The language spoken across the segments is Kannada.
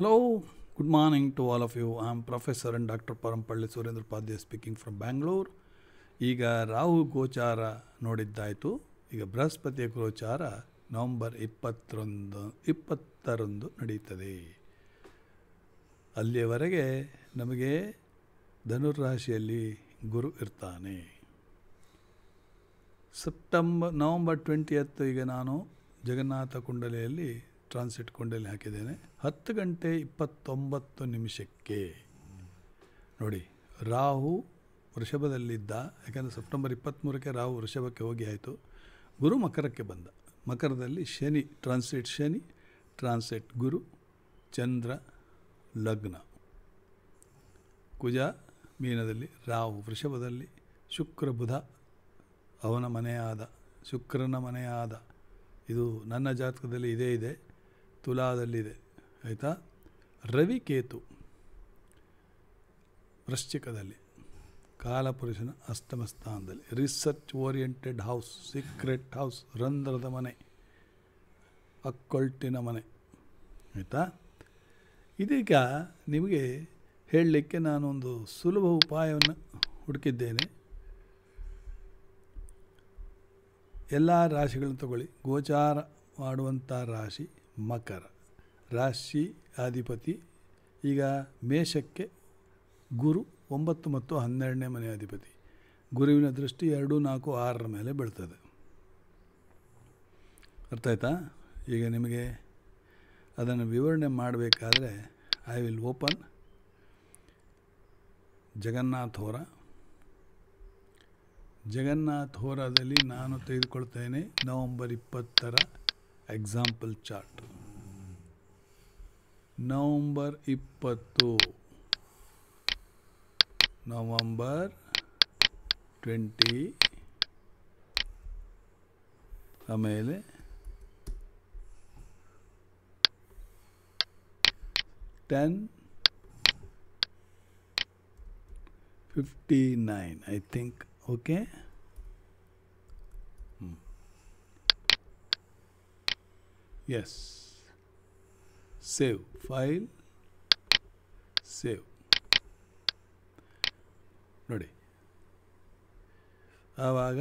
hello good morning to all of you I am professor and doctor Parampalli Surendra speaking speaking Bengaluru ಈಗ ರಾಹು ಗೋಚಾರ ನೋಡಿದ್ದಾಯಿತು ಈಗ ಬೃಹಸ್ಪತಿಯ ಗೋಚಾರ ನವಂಬರ್ ಇಪ್ಪತ್ತರೊಂದು ಇಪ್ಪತ್ತರಂದು ನಡೆಯುತ್ತದೆ ಅಲ್ಲಿಯವರೆಗೆ ನಮಗೆ ಧನುರ್ ರಾಶಿಯಲ್ಲಿ ಗುರು ಇರ್ತಾನೆ ಸೆಪ್ಟೆಂಬರ್ ನವಂಬರ್ ಟ್ವೆಂಟಿಯತ್ತು ಈಗ ನಾನು ಜಗನ್ನಾಥ ಕುಂಡಲಿಯಲ್ಲಿ ಟ್ರಾನ್ಸಿಟ್ ಕೊಂಡಲ್ಲಿ ಹಾಕಿದ್ದೇನೆ ಹತ್ತು ಗಂಟೆ ಇಪ್ಪತ್ತೊಂಬತ್ತು ನಿಮಿಷಕ್ಕೆ ನೋಡಿ ರಾಹು ವೃಷಭದಲ್ಲಿದ್ದ ಯಾಕಂದರೆ ಸೆಪ್ಟೆಂಬರ್ ಇಪ್ಪತ್ತ್ಮೂರಕ್ಕೆ ರಾಹು ವೃಷಭಕ್ಕೆ ಹೋಗಿ ಆಯಿತು ಗುರು ಮಕರಕ್ಕೆ ಬಂದ ಮಕರದಲ್ಲಿ ಶನಿ ಟ್ರಾನ್ಸಿಟ್ ಶನಿ ಟ್ರಾನ್ಸಿಟ್ ಗುರು ಚಂದ್ರ ಲಗ್ನ ಕುಜ ಮೀನದಲ್ಲಿ ರಾಹು ವೃಷಭದಲ್ಲಿ ಶುಕ್ರ ಬುಧ ಅವನ ಮನೆಯಾದ ಶುಕ್ರನ ಮನೆಯಾದ ಇದು ನನ್ನ ಜಾತಕದಲ್ಲಿ ಇದೇ ಇದೆ ತುಲಾದಲ್ಲಿದೆ ಆಯಿತಾ ರವಿಕೇತು ವೃಶ್ಚಿಕದಲ್ಲಿ ಕಾಲಪುರುಷನ ಅಷ್ಟಮ ಸ್ಥಾನದಲ್ಲಿ research oriented house secret house ರಂಧ್ರದ ಮನೆ ಅಕ್ಕೊಳ್ಟಿನ ಮನೆ ಆಯಿತಾ ಇದೀಗ ನಿಮಗೆ ಹೇಳಲಿಕ್ಕೆ ನಾನೊಂದು ಸುಲಭ ಉಪಾಯವನ್ನು ಹುಡುಕಿದ್ದೇನೆ ಎಲ್ಲ ರಾಶಿಗಳನ್ನು ತಗೊಳ್ಳಿ ಗೋಚಾರ ಮಾಡುವಂಥ ರಾಶಿ ಮಕರ ರಾಶಿ ಅಧಿಪತಿ ಈಗ ಮೇಷಕ್ಕೆ ಗುರು ಒಂಬತ್ತು ಮತ್ತು ಹನ್ನೆರಡನೇ ಮನೆ ಅಧಿಪತಿ ಗುರುವಿನ ದೃಷ್ಟಿ ಎರಡು ನಾಲ್ಕು ಆರರ ಮೇಲೆ ಬೀಳ್ತದೆ ಅರ್ಥ ಆಯ್ತಾ ಈಗ ನಿಮಗೆ ಅದನ್ನು ವಿವರಣೆ ಮಾಡಬೇಕಾದ್ರೆ I will open Jagannath Hora Jagannath ಹೋರಾದಲ್ಲಿ ನಾನು ತೆಗೆದುಕೊಳ್ತೇನೆ ನವಂಬರ್ ಇಪ್ಪತ್ತರ एक्सापल चार्ट नवंबर इपत्तो नवंबर ट्वेंटी आमले ten fifty nine I think okay yes save file save ನೋಡಿ ಆವಾಗ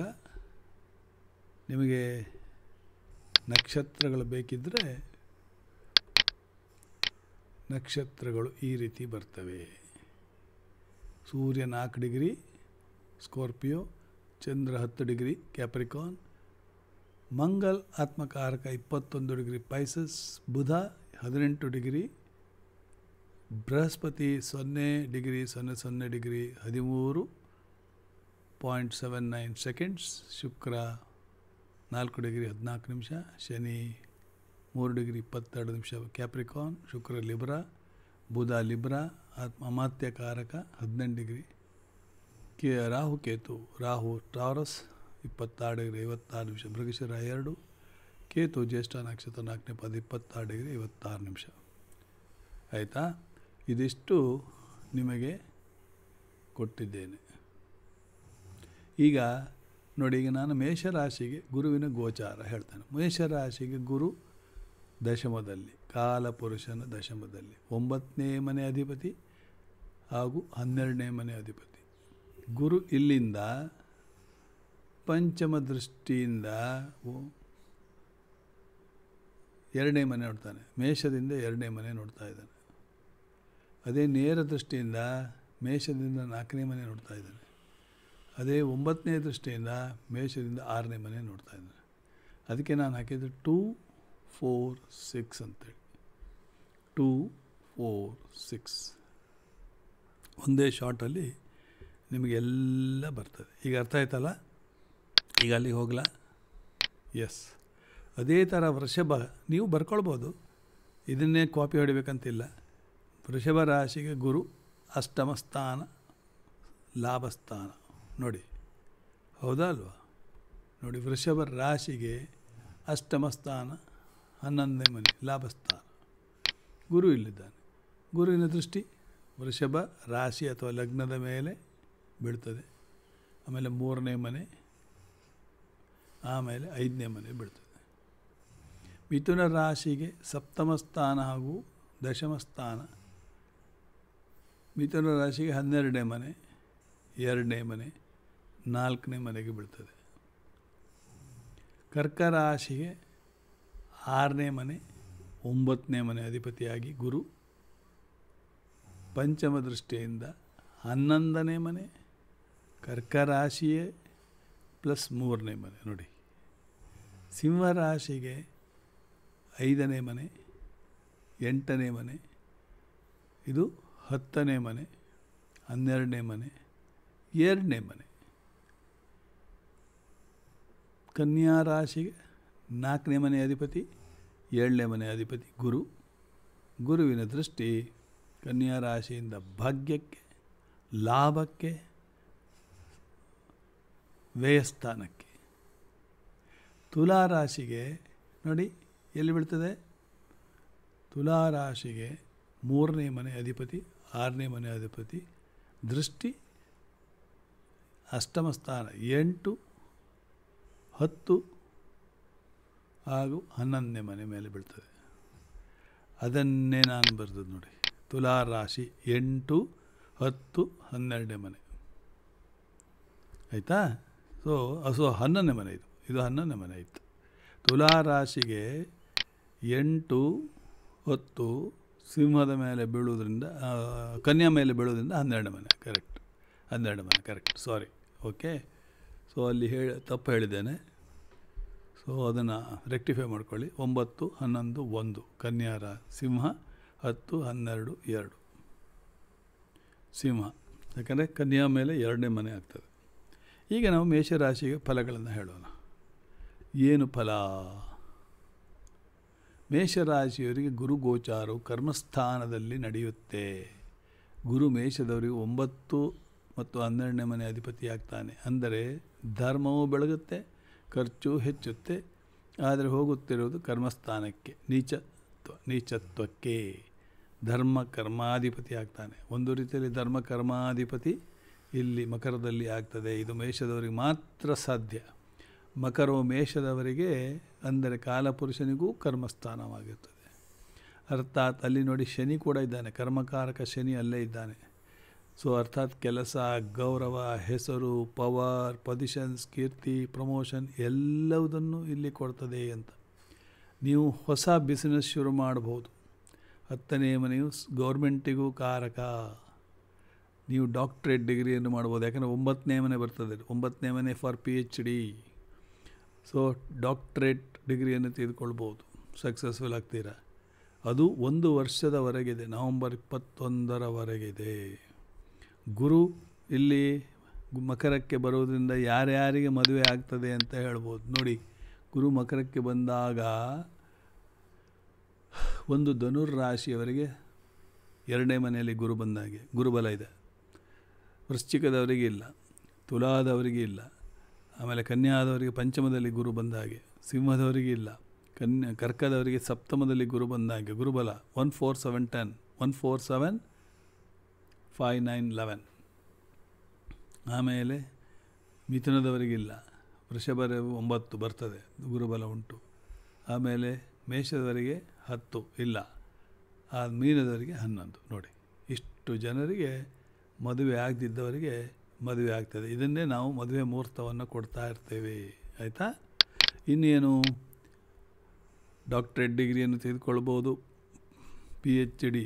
ನಿಮಗೆ ನಕ್ಷತ್ರಗಳು ಬೇಕಿದ್ದರೆ ನಕ್ಷತ್ರಗಳು ಈ ರೀತಿ ಬರ್ತವೆ ಸೂರ್ಯ ನಾಲ್ಕು ಡಿಗ್ರಿ ಸ್ಕಾರ್ಪಿಯೋ ಚಂದ್ರ ಹತ್ತು ಡಿಗ್ರಿ ಕ್ಯಾಪ್ರಿಕಾನ್ ಮಂಗಲ್ ಆತ್ಮಕಾರಕ ಇಪ್ಪತ್ತೊಂದು ಡಿಗ್ರಿ ಪೈಸಸ್ ಬುಧ ಹದಿನೆಂಟು ಡಿಗ್ರಿ ಬೃಹಸ್ಪತಿ ಸೊನ್ನೆ ಡಿಗ್ರಿ ಸೊನ್ನೆ ಸೊನ್ನೆ ಡಿಗ್ರಿ ಹದಿಮೂರು point seven nine seconds Shukra ನಾಲ್ಕು ಡಿಗ್ರಿ ಹದಿನಾಲ್ಕು ನಿಮಿಷ ಶನಿ ಮೂರು ಡಿಗ್ರಿ ಇಪ್ಪತ್ತೆರಡು ನಿಮಿಷ Capricorn Shukra Libra Budha Libra ಆತ್ಮ ಅಮಾತ್ಯಕಾರಕ ಹದಿನೆಂಟು ಡಿಗ್ರಿ ಕೇ ರಾಹು ಕೇತು ರಾಹು ಟಾರಸ್ ಇಪ್ಪತ್ತಾರು ಡಿಗ್ರಿ ಐವತ್ತಾರು ನಿಮಿಷ ಮೃಗಶಿರ ಎರಡು ಕೇತು ಜ್ಯೇಷ್ಠ ನಕ್ಷತ್ರ ನಾಲ್ಕನೇ ಪದ ಇಪ್ಪತ್ತಾರು ಡಿಗ್ರಿ ಐವತ್ತಾರು ನಿಮಿಷ ಆಯಿತಾ ಇದಿಷ್ಟು ನಿಮಗೆ ಕೊಟ್ಟಿದ್ದೇನೆ ಈಗ ನೋಡಿ ಈಗ ನಾನು ಮೇಷರಾಶಿಗೆ ಗುರುವಿನ ಗೋಚಾರ ಹೇಳ್ತೇನೆ ಮೇಷರಾಶಿಗೆ ಗುರು ದಶಮದಲ್ಲಿ ಕಾಲಪುರುಷನ ದಶಮದಲ್ಲಿ ಒಂಬತ್ತನೇ ಮನೆ ಅಧಿಪತಿ ಹಾಗೂ ಹನ್ನೆರಡನೇ ಮನೆ ಅಧಿಪತಿ ಗುರು ಇಲ್ಲಿಂದ ಪಂಚಮ ದೃಷ್ಟಿಯಿಂದ ಎರಡನೇ ಮನೆ ನೋಡ್ತಾನೆ ಮೇಷದಿಂದ ಎರಡನೇ ಮನೆ ನೋಡ್ತಾ ಇದ್ದಾನೆ ಅದೇ ನೇರ ದೃಷ್ಟಿಯಿಂದ ಮೇಷದಿಂದ ನಾಲ್ಕನೇ ಮನೆ ನೋಡ್ತಾ ಇದ್ದಾನೆ ಅದೇ ಒಂಬತ್ತನೇ ದೃಷ್ಟಿಯಿಂದ ಮೇಷದಿಂದ ಆರನೇ ಮನೆ ನೋಡ್ತಾ ಇದ್ದಾನೆ ಅದಕ್ಕೆ ನಾನು ಹಾಕಿದ್ದು ಟೂ ಫೋರ್ ಸಿಕ್ಸ್ ಅಂತೇಳಿ ಟೂ ಫೋರ್ ಸಿಕ್ಸ್ ಒಂದೇ ಶಾರ್ಟಲ್ಲಿ ನಿಮಗೆಲ್ಲ ಬರ್ತದೆ ಈಗ ಅರ್ಥ ಆಯ್ತಲ್ಲ ಈಗ ಅಲ್ಲಿಗೆ ಹೋಗ್ಲಾ ಎಸ್ ಅದೇ ಥರ ವೃಷಭ ನೀವು ಬರ್ಕೊಳ್ಬೋದು ಇದನ್ನೇ ಕಾಪಿ ಹೊಡಿಬೇಕಂತಿಲ್ಲ ವೃಷಭ ರಾಶಿಗೆ ಗುರು ಅಷ್ಟಮ ಸ್ಥಾನ ಲಾಭಸ್ಥಾನ ನೋಡಿ ಹೌದಾ ಅಲ್ವಾ ನೋಡಿ ವೃಷಭ ರಾಶಿಗೆ ಅಷ್ಟಮ ಸ್ಥಾನ ಹನ್ನೊಂದನೇ ಮನೆ ಲಾಭಸ್ಥಾನ ಗುರು ಇಲ್ಲಿದ್ದಾನೆ ಗುರುವಿನ ದೃಷ್ಟಿ ವೃಷಭ ರಾಶಿ ಅಥವಾ ಲಗ್ನದ ಮೇಲೆ ಬೀಳ್ತದೆ ಆಮೇಲೆ ಮೂರನೇ ಮನೆ ಆಮೇಲೆ ಐದನೇ ಮನೆ ಬೀಳ್ತದೆ ಮಿಥುನ ರಾಶಿಗೆ ಸಪ್ತಮ ಸ್ಥಾನ ಹಾಗೂ ದಶಮ ಸ್ಥಾನ ಮಿಥುನ ರಾಶಿಗೆ ಹನ್ನೆರಡನೇ ಮನೆ ಎರಡನೇ ಮನೆ ನಾಲ್ಕನೇ ಮನೆಗೆ ಬೀಳ್ತದೆ ಕರ್ಕ ರಾಶಿಗೆ ಆರನೇ ಮನೆ ಒಂಬತ್ತನೇ ಮನೆ ಅಧಿಪತಿಯಾಗಿ ಗುರು ಪಂಚಮ ದೃಷ್ಟಿಯಿಂದ ಹನ್ನೊಂದನೇ ಮನೆ ಕರ್ಕ ರಾಶಿಯೇ ಪ್ಲಸ್ ಮೂರನೇ ಮನೆ ನೋಡಿ ಸಿಂಹರಾಶಿಗೆ ಐದನೇ ಮನೆ ಎಂಟನೇ ಮನೆ ಇದು ಹತ್ತನೇ ಮನೆ ಹನ್ನೆರಡನೇ ಮನೆ ಎರಡನೇ ಮನೆ ಕನ್ಯಾ ರಾಶಿಗೆ ನಾಲ್ಕನೇ ಮನೆ ಅಧಿಪತಿ ಏಳನೇ ಮನೆ ಅಧಿಪತಿ ಗುರು ಗುರುವಿನ ದೃಷ್ಟಿ ಕನ್ಯಾ ರಾಶಿಯಿಂದ ಭಾಗ್ಯಕ್ಕೆ ಲಾಭಕ್ಕೆ ವ್ಯಯಸ್ಥಾನಕ್ಕೆ ತುಲಾರಾಶಿಗೆ ನೋಡಿ ಎಲ್ಲಿ ಬೀಳ್ತದೆ ತುಲಾರಾಶಿಗೆ ಮೂರನೇ ಮನೆ ಅಧಿಪತಿ ಆರನೇ ಮನೆ ಅಧಿಪತಿ ದೃಷ್ಟಿ ಅಷ್ಟಮ ಸ್ಥಾನ ಎಂಟು ಹತ್ತು ಹಾಗೂ ಹನ್ನೊಂದನೇ ಮನೆ ಮೇಲೆ ಬೀಳ್ತದೆ ಅದನ್ನೇ ನಾನು ಬರೆದದ್ದು ನೋಡಿ ತುಲಾರಾಶಿ ಎಂಟು ಹತ್ತು ಹನ್ನೆರಡನೇ ಮನೆ ಆಯಿತಾ ಸೊ ಸೊ ಹನ್ನೊಂದನೇ ಮನೆ ಇದು ಇದು ಹನ್ನೊಂದನೇ ಮನೆ ಇತ್ತು ತುಲಾ ರಾಶಿಗೆ ಎಂಟು ಹೊತ್ತು ಸಿಂಹದ ಮೇಲೆ ಬೀಳುವುದರಿಂದ ಕನ್ಯಾ ಮೇಲೆ ಬೀಳೋದ್ರಿಂದ ಹನ್ನೆರಡು ಮನೆ ಕರೆಕ್ಟ್ ಹನ್ನೆರಡು ಮನೆ ಕರೆಕ್ಟ್ ಸಾರಿ ಓಕೆ ಸೊ ಅಲ್ಲಿ ಹೇಳಿ ತಪ್ಪು ಹೇಳಿದ್ದೇನೆ ಸೊ ಅದನ್ನು ರೆಕ್ಟಿಫೈ ಮಾಡ್ಕೊಳ್ಳಿ ಒಂಬತ್ತು ಹನ್ನೊಂದು ಒಂದು ಕನ್ಯಾರ ಸಿಂಹ ಹತ್ತು ಹನ್ನೆರಡು ಎರಡು ಸಿಂಹ ಯಾಕಂದರೆ ಕನ್ಯಾ ಮೇಲೆ ಎರಡನೇ ಮನೆ ಆಗ್ತದೆ ಈಗ ನಾವು ಮೇಷರಾಶಿಗೆ ಫಲಗಳನ್ನು ಹೇಳೋಣ ಏನು ಫಲ ಮೇಷರಾಶಿಯವರಿಗೆ ಗೋಚಾರವು ಕರ್ಮಸ್ಥಾನದಲ್ಲಿ ನಡೆಯುತ್ತೆ ಗುರು ಮೇಷದವರಿಗೆ ಒಂಬತ್ತು ಮತ್ತು ಹನ್ನೆರಡನೇ ಮನೆ ಅಧಿಪತಿಯಾಗ್ತಾನೆ ಅಂದರೆ ಧರ್ಮವೂ ಬೆಳಗುತ್ತೆ ಖರ್ಚು ಹೆಚ್ಚುತ್ತೆ ಆದರೆ ಹೋಗುತ್ತಿರುವುದು ಕರ್ಮಸ್ಥಾನಕ್ಕೆ ನೀಚತ್ವ ನೀಚತ್ವಕ್ಕೆ ಧರ್ಮ ಕರ್ಮಾಧಿಪತಿ ಆಗ್ತಾನೆ ಒಂದು ರೀತಿಯಲ್ಲಿ ಧರ್ಮ ಕರ್ಮಾಧಿಪತಿ ಇಲ್ಲಿ ಮಕರದಲ್ಲಿ ಆಗ್ತದೆ ಇದು ಮೇಷದವರಿಗೆ ಮಾತ್ರ ಸಾಧ್ಯ ಮಕರೋ ಮೇಷದವರಿಗೆ ಅಂದರೆ ಕಾಲಪುರುಷನಿಗೂ ಕರ್ಮಸ್ಥಾನವಾಗಿರ್ತದೆ ಅರ್ಥಾತ್ ಅಲ್ಲಿ ನೋಡಿ ಶನಿ ಕೂಡ ಇದ್ದಾನೆ ಕರ್ಮಕಾರಕ ಶನಿ ಅಲ್ಲೇ ಇದ್ದಾನೆ ಸೊ ಅರ್ಥಾತ್ ಕೆಲಸ ಗೌರವ ಹೆಸರು ಪವರ್ ಪೊಸಿಷನ್ಸ್ ಕೀರ್ತಿ ಪ್ರಮೋಷನ್ ಎಲ್ಲವುದನ್ನು ಇಲ್ಲಿ ಕೊಡ್ತದೆ ಅಂತ ನೀವು ಹೊಸ ಬಿಸ್ನೆಸ್ ಶುರು ಮಾಡ್ಬೋದು ಹತ್ತನೇ ಮನೆಯು ಗೌರ್ಮೆಂಟಿಗೂ ಕಾರಕ ನೀವು ಡಾಕ್ಟ್ರೇಟ್ ಡಿಗ್ರಿಯನ್ನು ಮಾಡ್ಬೋದು ಯಾಕಂದರೆ ಒಂಬತ್ತನೇ ಮನೆ ಬರ್ತದೆ ಒಂಬತ್ತನೇ ಮನೆ for P H D so doctorate ಡಿಗ್ರಿಯನ್ನು ತೆಗೆದುಕೊಳ್ಬೋದು ಸಕ್ಸಸ್ಫುಲ್ ಆಗ್ತೀರಾ ಅದು ಒಂದು ವರ್ಷದವರೆಗಿದೆ ನವಂಬರ್ ಇಪ್ಪತ್ತೊಂದರವರೆಗಿದೆ ಗುರು ಇಲ್ಲಿ ಮಕರಕ್ಕೆ ಬರೋದರಿಂದ ಯಾರ್ಯಾರಿಗೆ ಮದುವೆ ಆಗ್ತದೆ ಅಂತ ಹೇಳ್ಬೋದು ನೋಡಿ ಗುರು ಮಕರಕ್ಕೆ ಬಂದಾಗ ಒಂದು ಧನುರ್ ರಾಶಿಯವರಿಗೆ ಎರಡನೇ ಮನೆಯಲ್ಲಿ ಗುರು ಬಂದಾಗೆ ಗುರುಬಲ ಇದೆ ವೃಶ್ಚಿಕದವರಿಗೆ ಇಲ್ಲ ತುಲಾದವರಿಗೆ ಇಲ್ಲ ಆಮೇಲೆ ಕನ್ಯಾದವರಿಗೆ ಪಂಚಮದಲ್ಲಿ ಗುರು ಬಂದ ಹಾಗೆ ಸಿಂಹದವರಿಗೆ ಇಲ್ಲ ಕನ್ಯಾ ಕರ್ಕದವರಿಗೆ ಸಪ್ತಮದಲ್ಲಿ ಗುರು ಬಂದ ಹಾಗೆ ಗುರುಬಲ one four seven ten one four seven five nine eleven ಆಮೇಲೆ ಮಿಥುನದವರಿಗಿಲ್ಲ ವೃಷಭರವು ಒಂಬತ್ತು ಬರ್ತದೆ ಗುರುಬಲ ಉಂಟು ಆಮೇಲೆ ಮೇಷದವರಿಗೆ ಹತ್ತು ಇಲ್ಲ ಆ ಮೀನದವರಿಗೆ ಹನ್ನೊಂದು ನೋಡಿ ಇಷ್ಟು ಜನರಿಗೆ ಮದುವೆ ಆಗದಿದ್ದವರಿಗೆ ಮದುವೆ ಆಗ್ತದೆ ಇದನ್ನೇ ನಾವು ಮದುವೆ ಮುಹೂರ್ತವನ್ನು ಕೊಡ್ತಾ ಇರ್ತೇವೆ ಆಯಿತಾ ಇನ್ನೇನು ಡಾಕ್ಟ್ರೇಟ್ ಡಿಗ್ರಿಯನ್ನು ತೆಗೆದುಕೊಳ್ಬೋದು ಪಿ ಎಚ್ ಡಿ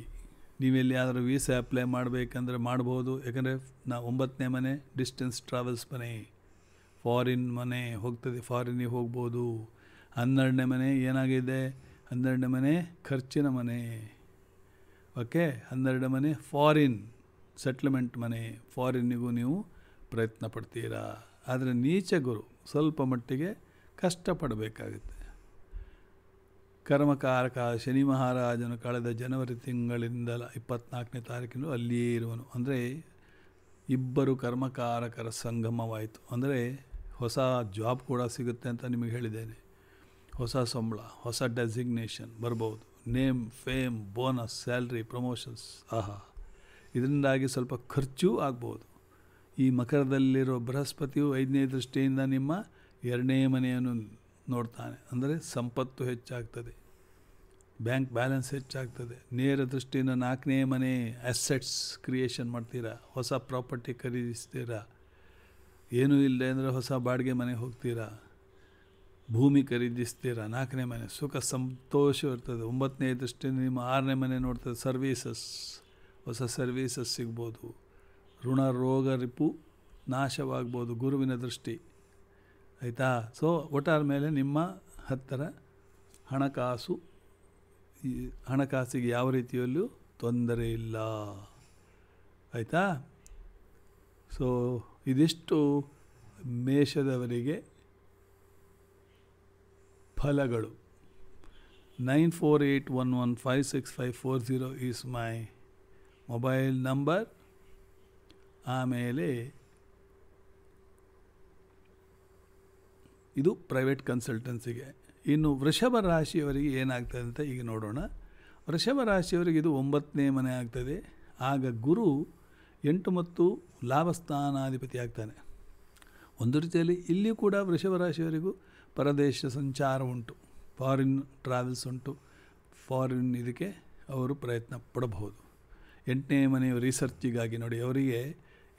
ನೀವೆಲ್ಲಿಯಾದರೂ ವೀಸಾ ಅಪ್ಲೈ ಮಾಡಬೇಕಂದ್ರೆ ಮಾಡ್ಬೋದು ಯಾಕಂದರೆ ನಾ ಒಂಬತ್ತನೇ ಮನೆ ಡಿಸ್ಟೆನ್ಸ್ ಟ್ರಾವೆಲ್ಸ್ ಮನೆ ಫಾರಿನ್ ಮನೆ ಹೋಗ್ತದೆ ಫಾರಿನಿಗೆ ಹೋಗ್ಬೋದು ಹನ್ನೆರಡನೇ ಮನೆ ಏನಾಗಿದೆ ಹನ್ನೆರಡನೇ ಮನೆ ಖರ್ಚಿನ ಮನೆ ಓಕೆ ಹನ್ನೆರಡನೇ ಮನೆ ಫಾರಿನ್ ಸೆಟ್ಲ್ಮೆಂಟ್ ಮನೆ ಫಾರಿನ್ನಿಗೂ ನೀವು ಪ್ರಯತ್ನ ಪಡ್ತೀರಾ ಆದರೆ ನೀಚ ಗುರು ಸ್ವಲ್ಪ ಮಟ್ಟಿಗೆ ಕಷ್ಟಪಡಬೇಕಾಗುತ್ತೆ ಕರ್ಮಕಾರಕ ಶನಿ ಮಹಾರಾಜನು ಕಳೆದ ಜನವರಿ ತಿಂಗಳಿಂದ ಇಪ್ಪತ್ನಾಲ್ಕನೇ ತಾರೀಕಿನ ಅಲ್ಲಿಯೇ ಇರುವನು ಅಂದರೆ ಇಬ್ಬರು ಕರ್ಮಕಾರಕರ ಸಂಗಮವಾಯಿತು ಅಂದರೆ ಹೊಸ ಜಾಬ್ ಕೂಡ ಸಿಗುತ್ತೆ ಅಂತ ನಿಮಗೆ ಹೇಳಿದ್ದೇನೆ ಹೊಸ ಸಂಬಳ ಹೊಸ ಡೆಸಿಗ್ನೇಷನ್ ಬರ್ಬೋದು name fame bonus salary promotions ಆಹಾ ಇದರಿಂದಾಗಿ ಸ್ವಲ್ಪ ಖರ್ಚೂ ಆಗ್ಬೋದು ಈ ಮಕರದಲ್ಲಿರೋ ಬೃಹಸ್ಪತಿಯು ಐದನೇ ದೃಷ್ಟಿಯಿಂದ ನಿಮ್ಮ ಎರಡನೇ ಮನೆಯನ್ನು ನೋಡ್ತಾನೆ ಅಂದರೆ ಸಂಪತ್ತು ಹೆಚ್ಚಾಗ್ತದೆ ಬ್ಯಾಂಕ್ ಬ್ಯಾಲೆನ್ಸ್ ಹೆಚ್ಚಾಗ್ತದೆ ನೇರ ದೃಷ್ಟಿಯಿಂದ ನಾಲ್ಕನೇ ಮನೆ ಅಸೆಟ್ಸ್ ಕ್ರಿಯೇಷನ್ ಮಾಡ್ತೀರಾ ಹೊಸ ಪ್ರಾಪರ್ಟಿ ಖರೀದಿಸ್ತೀರಾ ಏನೂ ಇಲ್ಲ ಅಂದರೆ ಹೊಸ ಬಾಡಿಗೆ ಮನೆಗೆ ಹೋಗ್ತೀರಾ ಭೂಮಿ ಖರೀದಿಸ್ತೀರಾ ನಾಲ್ಕನೇ ಮನೆ ಸುಖ ಸಂತೋಷ ಇರ್ತದೆ ಒಂಬತ್ತನೇ ದೃಷ್ಟಿಯಿಂದ ನಿಮ್ಮ ಆರನೇ ಮನೆ ನೋಡ್ತದೆ ಸರ್ವೀಸಸ್ ಹೊಸ ಸರ್ವೀಸಸ್ ಸಿಗ್ಬೋದು ಋಣ ರೋಗ ರಿಪು ನಾಶವಾಗ್ಬೋದು ಗುರುವಿನ ದೃಷ್ಟಿ ಆಯಿತಾ ಸೊ ಒಟ್ಟಾರ ಮೇಲೆ ನಿಮ್ಮ ಹತ್ತಿರ ಹಣಕಾಸು ಹಣಕಾಸಿಗೆ ಯಾವ ರೀತಿಯಲ್ಲೂ ತೊಂದರೆ ಇಲ್ಲ ಆಯಿತಾ ಸೊ ಇದಿಷ್ಟು ಮೇಷದವರಿಗೆ ಫಲಗಳು nine four eight one one five six five four zero is my mobile number ಆಮೇಲೆ ಇದು ಪ್ರೈವೇಟ್ ಕನ್ಸಲ್ಟೆನ್ಸಿಗೆ ಇನ್ನು ವೃಷಭ ರಾಶಿಯವರಿಗೆ ಏನಾಗ್ತದೆ ಅಂತ ಈಗ ನೋಡೋಣ ವೃಷಭ ರಾಶಿಯವರಿಗೆ ಇದು ಒಂಬತ್ತನೇ ಮನೆ ಆಗ್ತದೆ ಆಗ ಗುರು ಎಂಟು ಮತ್ತು ಲಾಭಸ್ಥಾನಾಧಿಪತಿ ಆಗ್ತಾನೆ ಒಂದು ರೀತಿಯಲ್ಲಿ ಇಲ್ಲಿಯೂ ಕೂಡ ವೃಷಭ ರಾಶಿಯವರಿಗೂ ಪರದೇಶ ಸಂಚಾರ ಉಂಟು ಫಾರಿನ್ ಟ್ರಾವೆಲ್ಸ್ ಉಂಟು ಫಾರಿನ್ ಇದಕ್ಕೆ ಅವರು ಪ್ರಯತ್ನ ಪಡಬಹುದು ಎಂಟನೇ ಮನೆಯ ರಿಸರ್ಚಿಗಾಗಿ ನೋಡಿ ಅವರಿಗೆ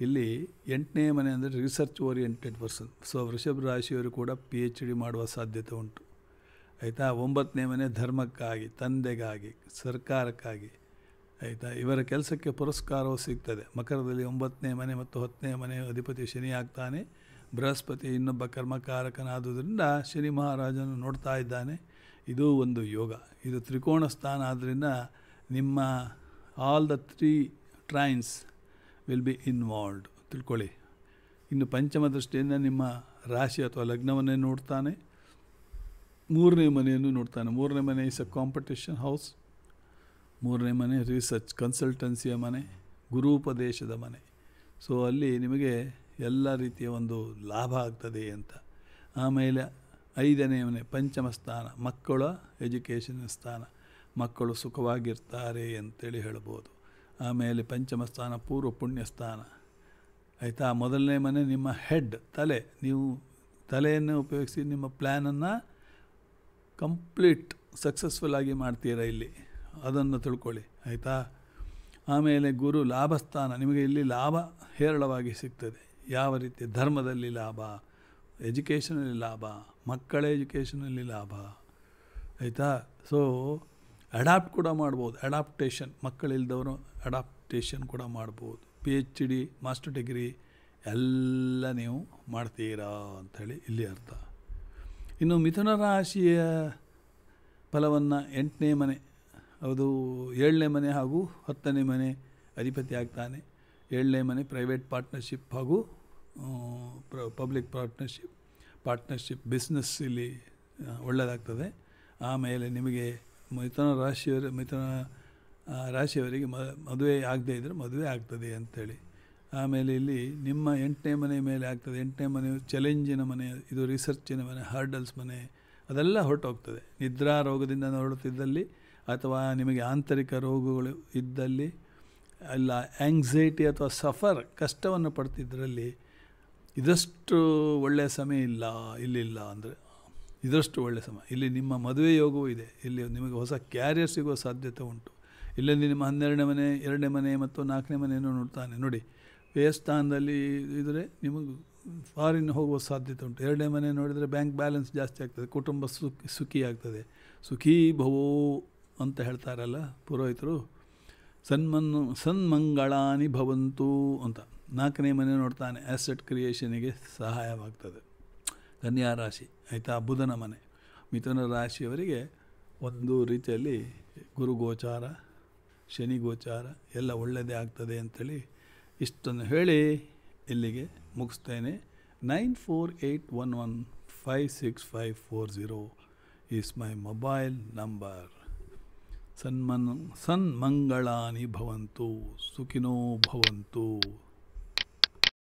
ಇಲ್ಲಿ ಎಂಟನೇ ಮನೆ ಅಂದರೆ ರಿಸರ್ಚ್ ಓರಿಯೆಂಟೆಡ್ ಪರ್ಸನ್ ಸೊ ವೃಷಭ ರಾಶಿಯವರು ಕೂಡ ಪಿ ಎಚ್ ಡಿ ಮಾಡುವ ಸಾಧ್ಯತೆ ಉಂಟು ಆಯಿತಾ ಒಂಬತ್ತನೇ ಮನೆ ಧರ್ಮಕ್ಕಾಗಿ ತಂದೆಗಾಗಿ ಸರ್ಕಾರಕ್ಕಾಗಿ ಆಯಿತಾ ಇವರ ಕೆಲಸಕ್ಕೆ ಪುರಸ್ಕಾರವು ಸಿಗ್ತದೆ ಮಕರದಲ್ಲಿ ಒಂಬತ್ತನೇ ಮನೆ ಮತ್ತು ಹತ್ತನೇ ಮನೆ ಅಧಿಪತಿ ಶನಿ ಆಗ್ತಾನೆ ಬೃಹಸ್ಪತಿ ಇನ್ನೊಬ್ಬ ಕರ್ಮಕಾರಕನಾದುದರಿಂದ ಶನಿ ಮಹಾರಾಜನು ನೋಡ್ತಾ ಇದ್ದಾನೆ ಇದು ಒಂದು ಯೋಗ ಇದು ತ್ರಿಕೋಣ ಸ್ಥಾನ ಆದ್ದರಿಂದ ನಿಮ್ಮ all the three trines will be involved ತಿಳ್ಕೊಳ್ಳಿ ಇನ್ನು ಪಂಚಮ ದೃಷ್ಟಿಯಿಂದ ನಿಮ್ಮ ರಾಶಿ ಅಥವಾ ಲಗ್ನವನ್ನೇ ನೋಡ್ತಾನೆ ಮೂರನೇ ಮನೆಯನ್ನು ನೋಡ್ತಾನೆ ಮೂರನೇ ಮನೆ ಇಸ್ ಅ ಕಾಂಪಿಟೇಷನ್ ಹೌಸ್ ಮೂರನೇ ಮನೆ ರಿಸರ್ಚ್ ಕನ್ಸಲ್ಟೆನ್ಸಿಯ ಮನೆ ಗುರುಪದೇಶದ ಮನೆ ಸೊ ಅಲ್ಲಿ ನಿಮಗೆ ಎಲ್ಲ ರೀತಿಯ ಒಂದು ಲಾಭ ಆಗ್ತದೆ ಅಂತ ಆಮೇಲೆ ಐದನೇ ಮನೆ ಪಂಚಮ ಸ್ಥಾನ ಮಕ್ಕಳ ಎಜುಕೇಷನ್ ಸ್ಥಾನ ಮಕ್ಕಳು ಸುಖವಾಗಿರ್ತಾರೆ ಅಂತೇಳಿ ಹೇಳ್ಬೋದು ಆಮೇಲೆ ಪಂಚಮ ಸ್ಥಾನ ಪೂರ್ವ ಪುಣ್ಯಸ್ಥಾನ ಆಯಿತಾ ಮೊದಲನೇ ಮನೆ ನಿಮ್ಮ ಹೆಡ್ ತಲೆ ನೀವು ತಲೆಯನ್ನು ಉಪಯೋಗಿಸಿ ನಿಮ್ಮ ಪ್ಲ್ಯಾನನ್ನು ಕಂಪ್ಲೀಟ್ ಸಕ್ಸಸ್ಫುಲ್ ಆಗಿ ಮಾಡ್ತೀರಾ ಇಲ್ಲಿ ಅದನ್ನು ತಿಳ್ಕೊಳ್ಳಿ ಆಯಿತಾ ಆಮೇಲೆ ಗುರು ಲಾಭಸ್ಥಾನ ನಿಮಗೆ ಇಲ್ಲಿ ಲಾಭ ಹೇರಳವಾಗಿ ಸಿಗ್ತದೆ ಯಾವ ರೀತಿ ಧರ್ಮದಲ್ಲಿ ಲಾಭ ಎಜುಕೇಷನಲ್ಲಿ ಲಾಭ ಮಕ್ಕಳ ಎಜುಕೇಷನಲ್ಲಿ ಲಾಭ ಆಯಿತಾ ಸೊ ಅಡಾಪ್ಟ್ ಕೂಡ ಮಾಡ್ಬೋದು ಅಡಾಪ್ಟೇಷನ್ ಮಕ್ಕಳಿಲ್ದವರು ಅಡಾಪ್ಟೇಷನ್ ಕೂಡ ಮಾಡ್ಬೋದು P H D master degree ಎಲ್ಲ ನೀವು ಮಾಡ್ತೀರಾ ಅಂಥೇಳಿ ಇಲ್ಲಿ ಅರ್ಥ ಇನ್ನು ಮಿಥುನ ರಾಶಿಯ ಫಲವನ್ನು ಎಂಟನೇ ಮನೆ ಅದು ಏಳನೇ ಮನೆ ಹಾಗೂ ಹತ್ತನೇ ಮನೆ ಅಧಿಪತಿ ಆಗ್ತಾನೆ ಏಳನೇ ಮನೆ ಪ್ರೈವೇಟ್ ಪಾರ್ಟ್ನರ್ಶಿಪ್ ಹಾಗೂ ಪ್ರ ಪಬ್ಲಿಕ್ ಪಾರ್ಟ್ನರ್ಶಿಪ್ ಪಾರ್ಟ್ನರ್ಶಿಪ್ ಬಿಸ್ನೆಸ್ ಇಲ್ಲಿ ಒಳ್ಳೆಯದಾಗ್ತದೆ ಆಮೇಲೆ ನಿಮಗೆ ಮೈತನ ರಾಶಿಯವರ ಮೈತನ ರಾಶಿಯವರಿಗೆ ಮದುವೆ ಆಗದೇ ಇದ್ದರೆ ಮದುವೆ ಆಗ್ತದೆ ಅಂಥೇಳಿ ಆಮೇಲೆ ಇಲ್ಲಿ ನಿಮ್ಮ ಎಂಟನೇ ಮನೆ ಮೇಲೆ ಆಗ್ತದೆ ಎಂಟನೇ ಮನೆ ಚಾಲೆಂಜಿನ ಮನೆ ಇದು ರಿಸರ್ಚಿನ ಮನೆ ಹರ್ಡಲ್ಸ್ ಮನೆ ಅದೆಲ್ಲ ಹೊರಟೋಗ್ತದೆ ನಿದ್ರಾ ರೋಗದಿಂದ ಹೊರಡುತ್ತಿದ್ದಲ್ಲಿ ಅಥವಾ ನಿಮಗೆ ಆಂತರಿಕ ರೋಗಗಳು ಇದ್ದಲ್ಲಿ ಅಲ್ಲ ಆ್ಯಂಗ್ಸೈಟಿ ಅಥವಾ ಸಫರ್ ಕಷ್ಟವನ್ನು ಪಡ್ತಿದ್ದರಲ್ಲಿ ಇದಷ್ಟು ಒಳ್ಳೆಯ ಸಮಯ ಇಲ್ಲ ಇಲ್ಲಿಲ್ಲ ಅಂದರೆ ಇದರಷ್ಟು ಒಳ್ಳೆಯ ಸಮಯ ಇಲ್ಲಿ ನಿಮ್ಮ ಮದುವೆ ಯೋಗವೂ ಇದೆ ಇಲ್ಲಿ ನಿಮಗೆ ಹೊಸ ಕ್ಯಾರಿಯರ್ ಸಿಗುವ ಸಾಧ್ಯತೆ ಉಂಟು ಇಲ್ಲಿ ನಿಮ್ಮ ಹನ್ನೆರಡನೇ ಮನೆ ಎರಡನೇ ಮನೆ ಮತ್ತು ನಾಲ್ಕನೇ ಮನೆಯನ್ನು ನೋಡ್ತಾನೆ ನೋಡಿ ವೇಸ್ಥಾನದಲ್ಲಿ ಇದ್ದರೆ ನಿಮಗೆ ಫಾರಿನ್ ಹೋಗುವ ಸಾಧ್ಯತೆ ಉಂಟು ಎರಡನೇ ಮನೆ ನೋಡಿದರೆ ಬ್ಯಾಂಕ್ ಬ್ಯಾಲೆನ್ಸ್ ಜಾಸ್ತಿ ಆಗ್ತದೆ ಕುಟುಂಬ ಸುಖಿ ಸುಖಿ ಆಗ್ತದೆ ಸುಖೀ ಭವೋ ಅಂತ ಹೇಳ್ತಾರಲ್ಲ ಪುರೋಹಿತರು ಸನ್ಮನ್ ಸನ್ಮಂಗಳಾನಿ ಭವಂತು ಅಂತ ನಾಲ್ಕನೇ ಮನೆ ನೋಡ್ತಾನೆ ಆ್ಯಸೆಟ್ ಕ್ರಿಯೇಷನಿಗೆ ಸಹಾಯವಾಗ್ತದೆ ಕನ್ಯಾ ರಾಶಿ ಆಯಿತಾ ಬುಧನ ಮನೆ ಮಿಥುನ ರಾಶಿಯವರಿಗೆ ಒಂದು ರೀತಿಯಲ್ಲಿ ಗುರು ಗೋಚಾರ ಶನಿ ಗೋಚಾರ ಎಲ್ಲ ಒಳ್ಳೆಯದೇ ಆಗ್ತದೆ ಅಂಥೇಳಿ ಇಷ್ಟನ್ನು ಹೇಳಿ ಇಲ್ಲಿಗೆ ಮುಗಿಸ್ತೇನೆ nine four eight one one five six five four zero is my mobile number ಸನ್ಮನ್ ಸನ್ಮಂಗಳಾನಿ ಭವಂತು ಸುಖಿನೋ ಭವಂತು